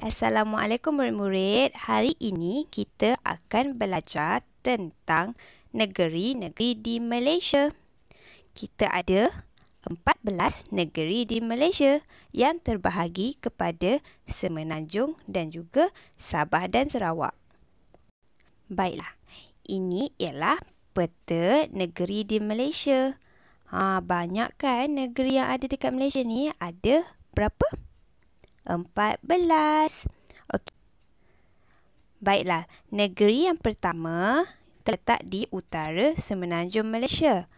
Assalamualaikum murid-murid. Hari ini kita akan belajar tentang negeri-negeri di Malaysia. Kita ada 14 negeri di Malaysia yang terbahagi kepada Semenanjung dan juga Sabah dan Sarawak. Baiklah. Ini ialah peta negeri di Malaysia. Ha banyak kan negeri yang ada dekat Malaysia ni? Ada berapa? 14. okey, Baiklah, negeri yang pertama terletak di utara semenanjung Malaysia.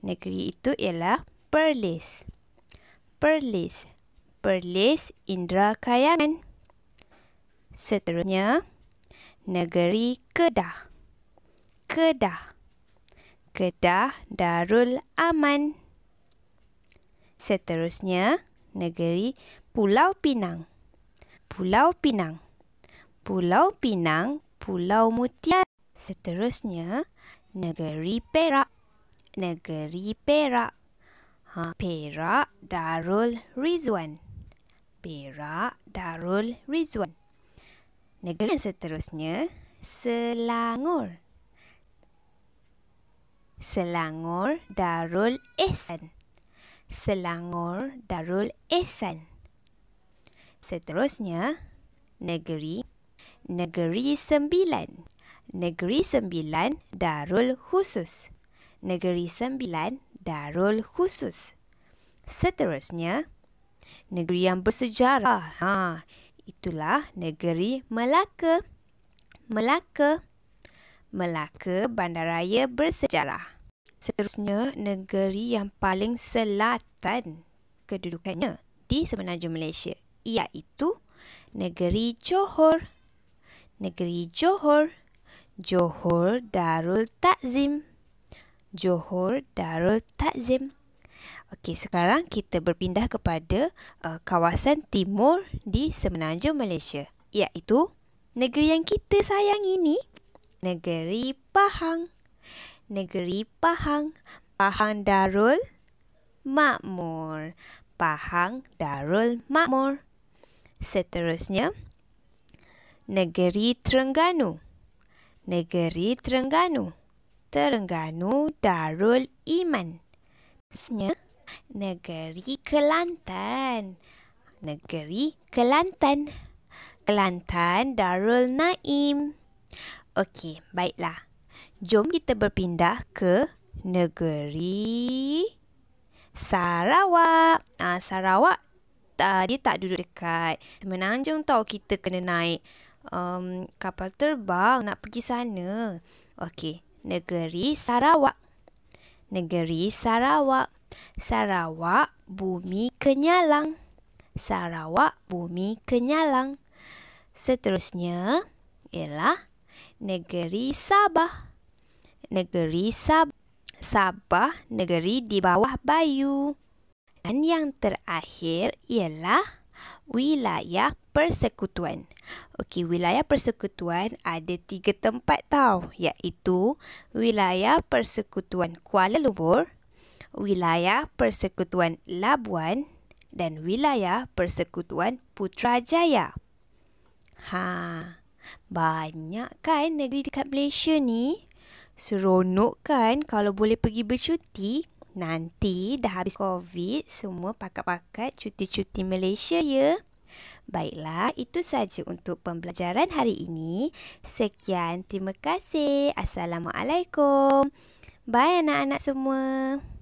Negeri itu ialah Perlis. Perlis. Perlis Indra Kayangan. Seterusnya, negeri Kedah. Kedah. Kedah Darul Aman. Seterusnya, negeri Pulau Pinang Pulau Pinang Pulau Pinang, Pulau Mutiara Seterusnya, Negeri Perak Negeri Perak ha, Perak Darul Rizwan Perak Darul Rizwan Negeri yang seterusnya, Selangor Selangor Darul Ehsan Selangor Darul Ehsan Seterusnya, negeri. Negeri Sembilan. Negeri Sembilan Darul Khusus. Negeri Sembilan Darul Khusus. Seterusnya, negeri yang bersejarah. Ha, itulah negeri Melaka. Melaka. Melaka bandaraya bersejarah. Seterusnya, negeri yang paling selatan kedudukannya di semenanjung Malaysia iaitu negeri Johor. Negeri Johor. Johor Darul Takzim. Johor Darul Takzim. Okey, sekarang kita berpindah kepada uh, kawasan timur di semenanjung Malaysia, iaitu negeri yang kita sayang ini, negeri Pahang. Negeri Pahang, Pahang Darul Makmur. Pahang Darul Makmur. Seterusnya, negeri Terengganu. Negeri Terengganu. Terengganu Darul Iman. Seterusnya, negeri Kelantan. Negeri Kelantan. Kelantan Darul Naim. Okey, baiklah. Jom kita berpindah ke negeri Sarawak. Ah, Sarawak uh, dia tak duduk dekat semenanjung tau kita kena naik um, kapal terbang nak pergi sana. Okey, negeri Sarawak. Negeri Sarawak. Sarawak bumi kenyalang. Sarawak bumi kenyalang. Seterusnya ialah negeri Sabah. Negeri Sab- Sabah negeri di bawah bayu. Dan yang terakhir ialah wilayah persekutuan. Okey, wilayah persekutuan ada tiga tempat tau, iaitu wilayah persekutuan Kuala Lumpur, wilayah persekutuan Labuan dan wilayah persekutuan Putrajaya. Ha, banyak kan negeri dekat Malaysia ni? Seronok kan kalau boleh pergi bercuti Nanti dah habis COVID, semua pakat-pakat cuti-cuti Malaysia ya. Baiklah, itu saja untuk pembelajaran hari ini. Sekian, terima kasih. Assalamualaikum. Bye anak-anak semua.